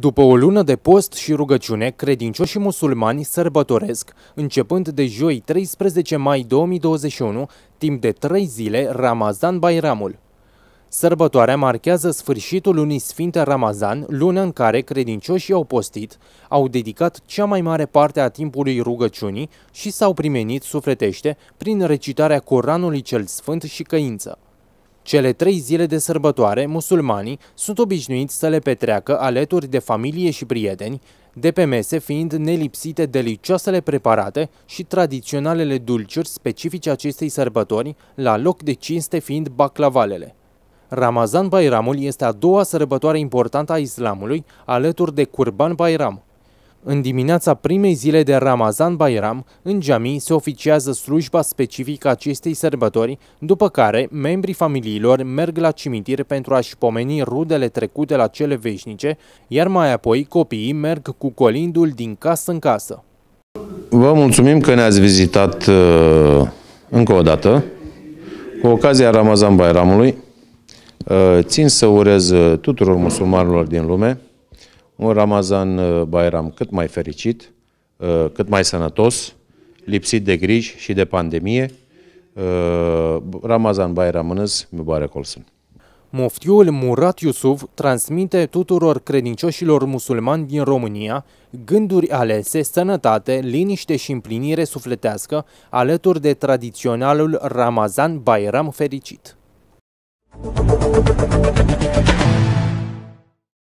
După o lună de post și rugăciune, credincioșii musulmani sărbătoresc, începând de joi 13 mai 2021, timp de trei zile, Ramazan Bayramul. Sărbătoarea marchează sfârșitul lunii sfinte Ramazan, lună în care credincioșii au postit, au dedicat cea mai mare parte a timpului rugăciunii și s-au primenit sufletește prin recitarea Coranului cel Sfânt și căință. Cele trei zile de sărbătoare, musulmanii sunt obișnuiți să le petreacă alături de familie și prieteni, de pe mese fiind nelipsite delicioasele preparate și tradiționalele dulciuri specifice acestei sărbători, la loc de cinste fiind baclavalele. Ramazan Bayramul este a doua sărbătoare importantă a islamului, alături de Kurban Bayram, în dimineața primei zile de Ramazan Bayram, în Jami se oficiază slujba specifică acestei sărbători, după care membrii familiilor merg la cimitir pentru a-și pomeni rudele trecute la cele veșnice, iar mai apoi copiii merg cu colindul din casă în casă. Vă mulțumim că ne-ați vizitat uh, încă o dată. Cu ocazia Ramazan Bayramului, uh, țin să urez uh, tuturor musulmanilor din lume un Ramazan uh, Bayram cât mai fericit, uh, cât mai sănătos, lipsit de griji și de pandemie. Uh, Ramazan Bayram Mânăz, Mubarak Olsun. Moftiul Murat Yusuf transmite tuturor credincioșilor musulmani din România gânduri alese, sănătate, liniște și împlinire sufletească alături de tradiționalul Ramazan Bayram fericit. Muzica